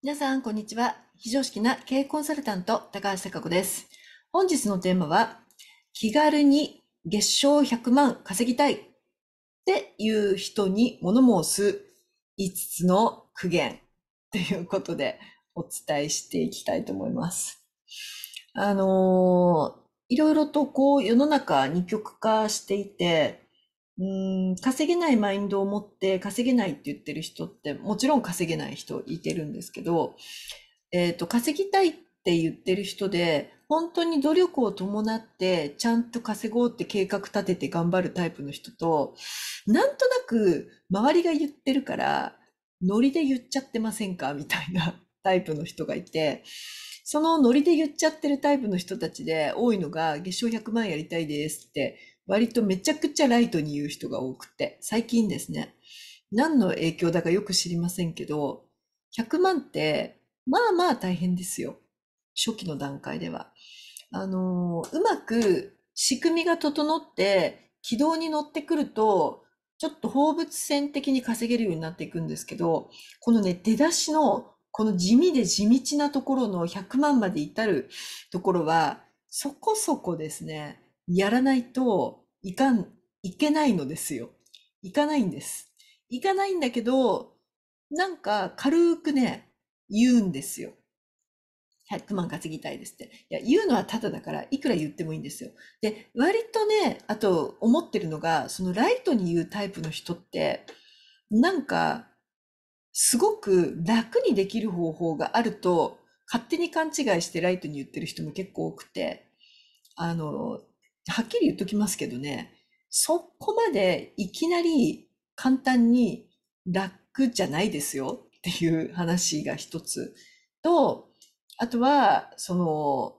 皆さん、こんにちは。非常識な経営コンサルタント、高橋貴子です。本日のテーマは、気軽に月賞100万稼ぎたいっていう人に物申す5つの苦言ということでお伝えしていきたいと思います。あのー、いろいろとこう世の中二極化していて、うん稼げないマインドを持って稼げないって言ってる人ってもちろん稼げない人いてるんですけど、えーと、稼ぎたいって言ってる人で本当に努力を伴ってちゃんと稼ごうって計画立てて頑張るタイプの人となんとなく周りが言ってるからノリで言っちゃってませんかみたいな タイプの人がいてそのノリで言っちゃってるタイプの人たちで多いのが月賞100万やりたいですって割とめちゃくちゃライトに言う人が多くて、最近ですね、何の影響だかよく知りませんけど、100万って、まあまあ大変ですよ。初期の段階では。あのうまく仕組みが整って、軌道に乗ってくると、ちょっと放物線的に稼げるようになっていくんですけど、このね、出だしの、この地味で地道なところの100万まで至るところは、そこそこですね、やらないといかん、いけないのですよ。いかないんです。いかないんだけど、なんか軽くね、言うんですよ。100万稼ぎたいですって。いや、言うのはただだから、いくら言ってもいいんですよ。で、割とね、あと思ってるのが、そのライトに言うタイプの人って、なんか、すごく楽にできる方法があると、勝手に勘違いしてライトに言ってる人も結構多くて、あの、はっきり言っときますけどね、そこまでいきなり簡単に楽じゃないですよっていう話が一つと、あとは、その、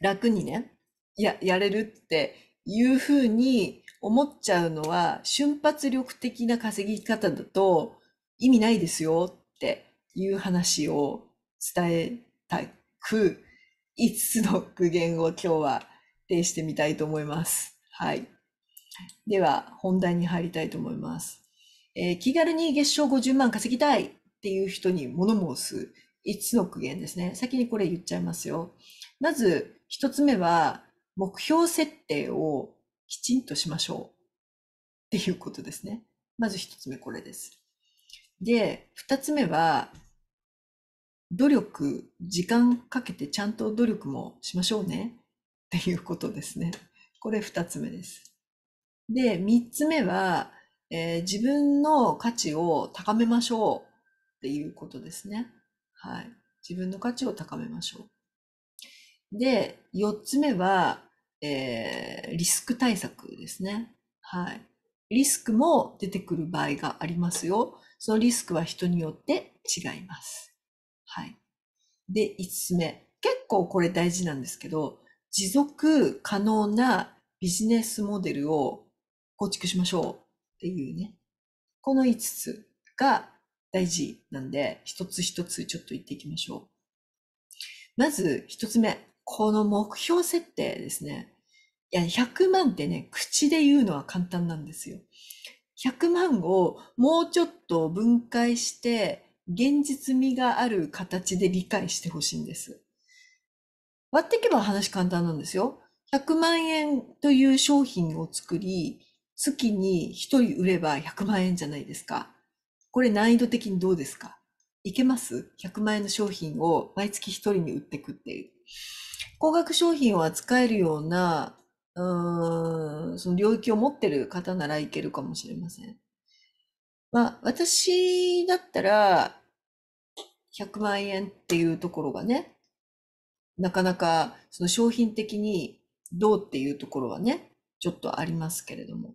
楽にね、や、やれるっていうふうに思っちゃうのは、瞬発力的な稼ぎ方だと意味ないですよっていう話を伝えたく、5つの苦言を今日は定してみたいと思います。はい。では、本題に入りたいと思います。えー、気軽に月賞50万稼ぎたいっていう人に物申す5つの苦言ですね。先にこれ言っちゃいますよ。まず、1つ目は、目標設定をきちんとしましょうっていうことですね。まず1つ目これです。で、2つ目は、努力、時間かけてちゃんと努力もしましょうね。っていうことですね。これ2つ目です。で、3つ目は、えー、自分の価値を高めましょうっていうことですね。はい。自分の価値を高めましょう。で、4つ目は、えー、リスク対策ですね。はい。リスクも出てくる場合がありますよ。そのリスクは人によって違います。はい。で、5つ目。結構これ大事なんですけど、持続可能なビジネスモデルを構築しましょうっていうね。この5つが大事なんで、一つ一つちょっと言っていきましょう。まず一つ目。この目標設定ですね。いや、100万ってね、口で言うのは簡単なんですよ。100万をもうちょっと分解して、現実味がある形で理解してほしいんです。割っていけば話簡単なんですよ。100万円という商品を作り、月に1人売れば100万円じゃないですか。これ難易度的にどうですかいけます ?100 万円の商品を毎月1人に売っていくっていう。高額商品を扱えるような、うーん、その領域を持ってる方ならいけるかもしれません。まあ、私だったら、100万円っていうところがね、なかなかその商品的にどうっていうところはね、ちょっとありますけれども。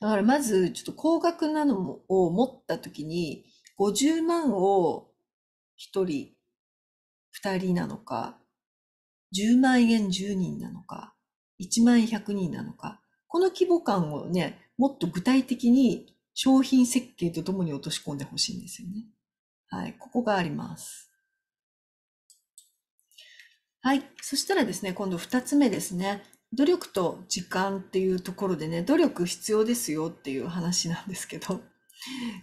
だからまず、ちょっと高額なのを持ったときに、50万を1人、2人なのか、10万円10人なのか、1万100人なのか、この規模感をね、もっと具体的に商品設計とともに落とし込んでほしいんですよね。はい、ここがあります。はい。そしたらですね、今度二つ目ですね。努力と時間っていうところでね、努力必要ですよっていう話なんですけど、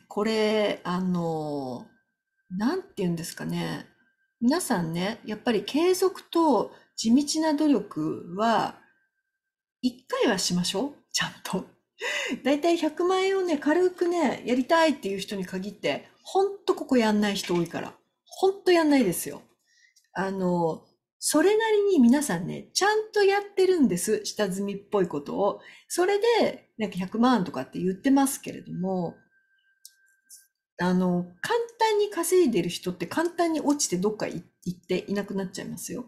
これ、あの、なんて言うんですかね。皆さんね、やっぱり継続と地道な努力は、一回はしましょう。ちゃんと。だいたい100万円をね、軽くね、やりたいっていう人に限って、ほんとここやんない人多いから。ほんとやんないですよ。あの、それなりに皆さんね、ちゃんとやってるんです。下積みっぽいことを。それで、なんか100万とかって言ってますけれども、あの、簡単に稼いでる人って簡単に落ちてどっか行っていなくなっちゃいますよ。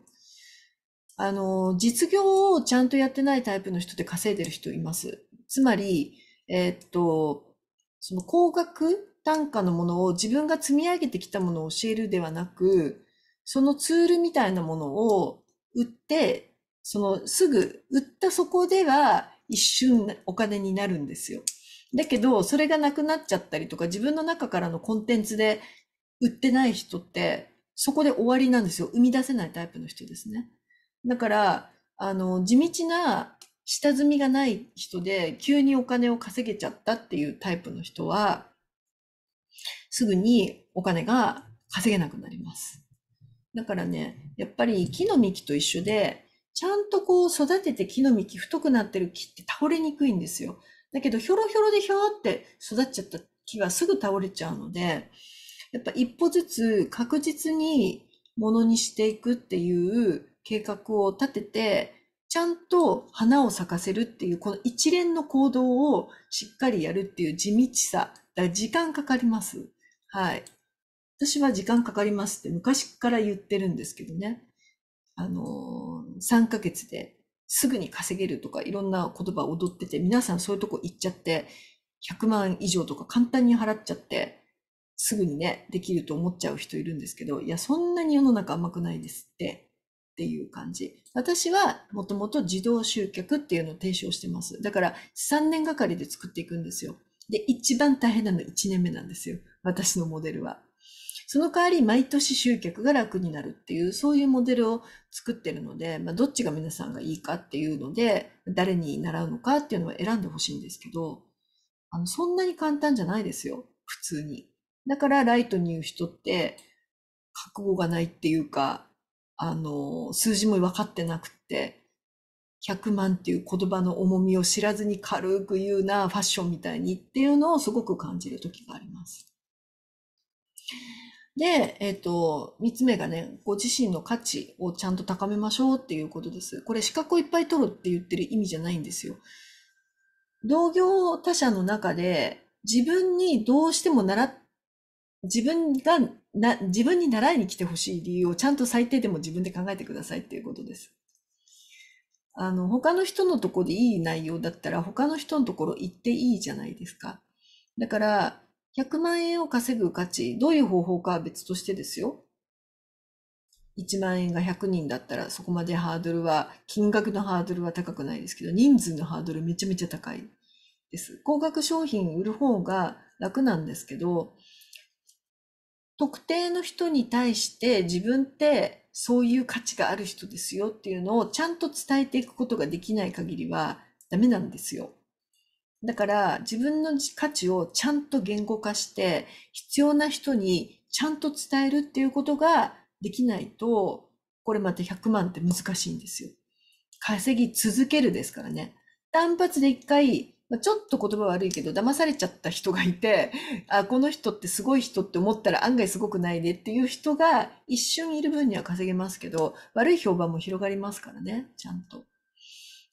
あの、実業をちゃんとやってないタイプの人って稼いでる人います。つまり、えー、っと、その高額単価のものを自分が積み上げてきたものを教えるではなく、そのツールみたいなものを売って、そのすぐ売ったそこでは一瞬お金になるんですよ。だけど、それがなくなっちゃったりとか、自分の中からのコンテンツで売ってない人って、そこで終わりなんですよ。生み出せないタイプの人ですね。だから、あの、地道な下積みがない人で、急にお金を稼げちゃったっていうタイプの人は、すぐにお金が稼げなくなります。だからね、やっぱり木の幹と一緒で、ちゃんとこう育てて木の幹太くなってる木って倒れにくいんですよ。だけど、ひょろひょろでひょーって育っちゃった木はすぐ倒れちゃうので、やっぱ一歩ずつ確実にものにしていくっていう計画を立てて、ちゃんと花を咲かせるっていう、この一連の行動をしっかりやるっていう地道さ。だから時間かかります。はい。私は時間かかりますって昔から言ってるんですけどね。あの、3ヶ月ですぐに稼げるとかいろんな言葉を踊ってて、皆さんそういうとこ行っちゃって、100万以上とか簡単に払っちゃって、すぐにね、できると思っちゃう人いるんですけど、いや、そんなに世の中甘くないですって、っていう感じ。私はもともと自動集客っていうのを提唱してます。だから3年がかりで作っていくんですよ。で、一番大変なの1年目なんですよ。私のモデルは。その代わり毎年集客が楽になるっていう、そういうモデルを作ってるので、まあ、どっちが皆さんがいいかっていうので、誰に習うのかっていうのは選んでほしいんですけど、あの、そんなに簡単じゃないですよ。普通に。だからライトに言う人って、覚悟がないっていうか、あの、数字も分かってなくて、100万っていう言葉の重みを知らずに軽く言うな、ファッションみたいにっていうのをすごく感じる時があります。で、えっ、ー、と、三つ目がね、ご自身の価値をちゃんと高めましょうっていうことです。これ資格をいっぱい取るって言ってる意味じゃないんですよ。同業他社の中で自分にどうしても習自分がな、自分に習いに来てほしい理由をちゃんと最低でも自分で考えてくださいっていうことです。あの、他の人のとこでいい内容だったら他の人のところ行っていいじゃないですか。だから、100万円を稼ぐ価値、どういう方法かは別としてですよ。1万円が100人だったらそこまでハードルは、金額のハードルは高くないですけど、人数のハードルめちゃめちゃ高いです。高額商品売る方が楽なんですけど、特定の人に対して自分ってそういう価値がある人ですよっていうのをちゃんと伝えていくことができない限りはダメなんですよ。だから自分の価値をちゃんと言語化して必要な人にちゃんと伝えるっていうことができないとこれまた100万って難しいんですよ。稼ぎ続けるですからね。単発で一回、まあ、ちょっと言葉悪いけど騙されちゃった人がいてあこの人ってすごい人って思ったら案外すごくないでっていう人が一瞬いる分には稼げますけど悪い評判も広がりますからねちゃんと。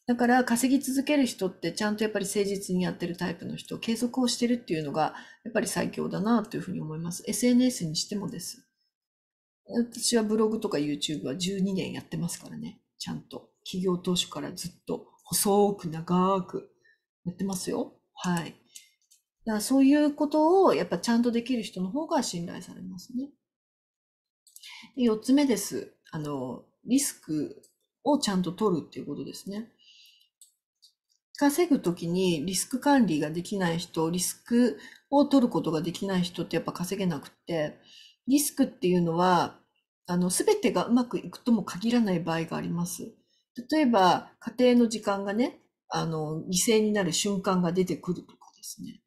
だから稼ぎ続ける人ってちゃんとやっぱり誠実にやってるタイプの人、継続をしてるっていうのがやっぱり最強だなというふうに思います。SNS にしてもです。私はブログとか YouTube は12年やってますからね。ちゃんと。企業当初からずっと細く長くやってますよ。はい。だからそういうことをやっぱちゃんとできる人の方が信頼されますね。4つ目です。あの、リスクをちゃんと取るっていうことですね。稼ぐときにリスク管理ができない人、リスクを取ることができない人ってやっぱ稼げなくて、リスクっていうのは、あの、すべてがうまくいくとも限らない場合があります。例えば、家庭の時間がね、あの、犠牲になる瞬間が出てくるとかですね。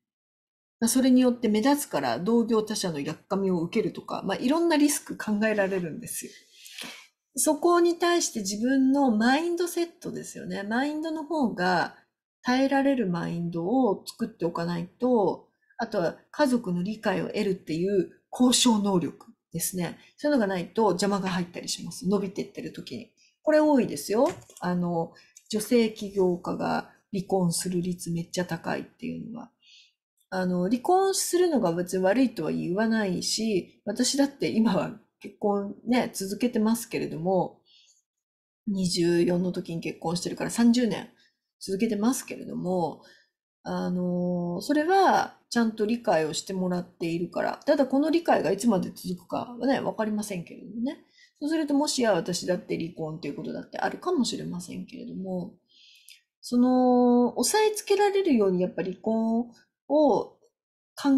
まあ、それによって目立つから同業他社のやっかみを受けるとか、まあ、いろんなリスク考えられるんですよ。そこに対して自分のマインドセットですよね。マインドの方が耐えられるマインドを作っておかないと、あとは家族の理解を得るっていう交渉能力ですね。そういうのがないと邪魔が入ったりします。伸びてってる時に。これ多いですよ。あの、女性起業家が離婚する率めっちゃ高いっていうのは。あの、離婚するのが別に悪いとは言わないし、私だって今は結婚ね、続けてますけれども、24の時に結婚してるから30年続けてますけれども、あの、それはちゃんと理解をしてもらっているから、ただこの理解がいつまで続くかはね、わかりませんけれどもね。そうすると、もしや私だって離婚ということだってあるかもしれませんけれども、その、押さえつけられるようにやっぱり離婚を考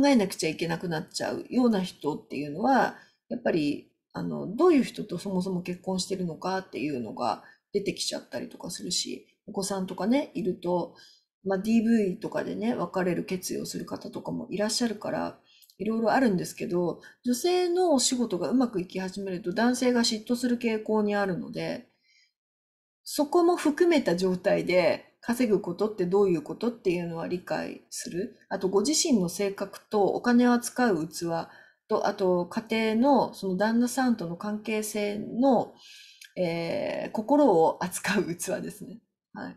えなくちゃいけなくなっちゃうような人っていうのは、やっぱり、あの、どういう人とそもそも結婚してるのかっていうのが出てきちゃったりとかするし、お子さんとかね、いると、まあ、DV とかでね、別れる決意をする方とかもいらっしゃるから、いろいろあるんですけど、女性のお仕事がうまくいき始めると男性が嫉妬する傾向にあるので、そこも含めた状態で稼ぐことってどういうことっていうのは理解する。あと、ご自身の性格とお金を扱う器と、あと、家庭のその旦那さんとの関係性の、えー、心を扱う器ですね。はい。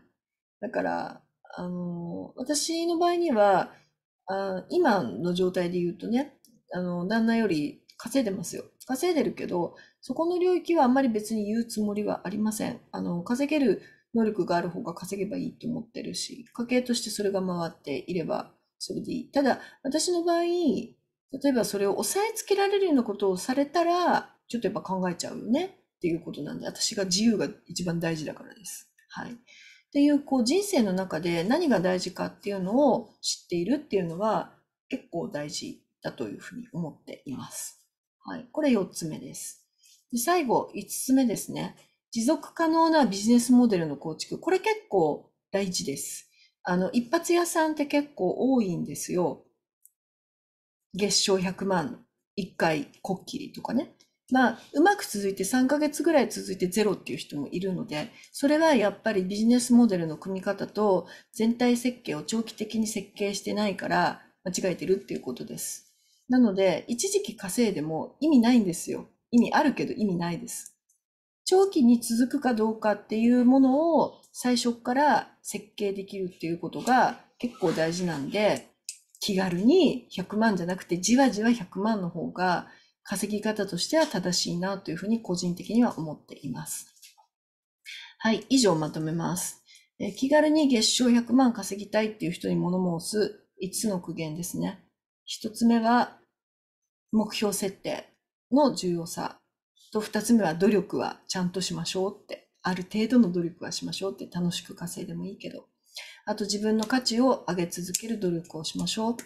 だから、あの、私の場合には、あ、今の状態で言うとね、あの、旦那より稼いでますよ。稼いでるけど、そこの領域はあんまり別に言うつもりはありません。あの、稼げる能力がある方が稼げばいいと思ってるし、家計としてそれが回っていればそれでいい。ただ、私の場合、例えばそれを抑えつけられるようなことをされたら、ちょっとやっぱ考えちゃうよねっていうことなんで、私が自由が一番大事だからです。はい。っていう、こう人生の中で何が大事かっていうのを知っているっていうのは結構大事だというふうに思っています。はい。これ4つ目です。で最後、5つ目ですね。持続可能なビジネスモデルの構築。これ結構大事です。あの、一発屋さんって結構多いんですよ。月賞100万、1回こっきりとかね。まあ、うまく続いて3ヶ月ぐらい続いてゼロっていう人もいるので、それはやっぱりビジネスモデルの組み方と全体設計を長期的に設計してないから間違えてるっていうことです。なので、一時期稼いでも意味ないんですよ。意味あるけど意味ないです。長期に続くかどうかっていうものを最初から設計できるっていうことが結構大事なんで、気軽に100万じゃなくてじわじわ100万の方が稼ぎ方としては正しいなというふうに個人的には思っています。はい、以上まとめます。え気軽に月賞100万稼ぎたいっていう人に物申す5つの苦言ですね。1つ目は目標設定の重要さと2つ目は努力はちゃんとしましょうってある程度の努力はしましょうって楽しく稼いでもいいけどあと自分の価値を上げ続ける努力をしましょう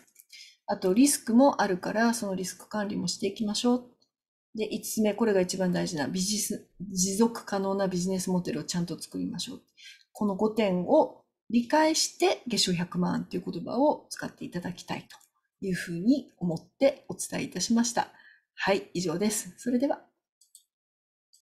あとリスクもあるから、そのリスク管理もしていきましょう。で、5つ目、これが一番大事なビジネス、持続可能なビジネスモデルをちゃんと作りましょう。この5点を理解して月賞100万という言葉を使っていただきたいというふうに思ってお伝えいたしました。はい、以上です。それでは。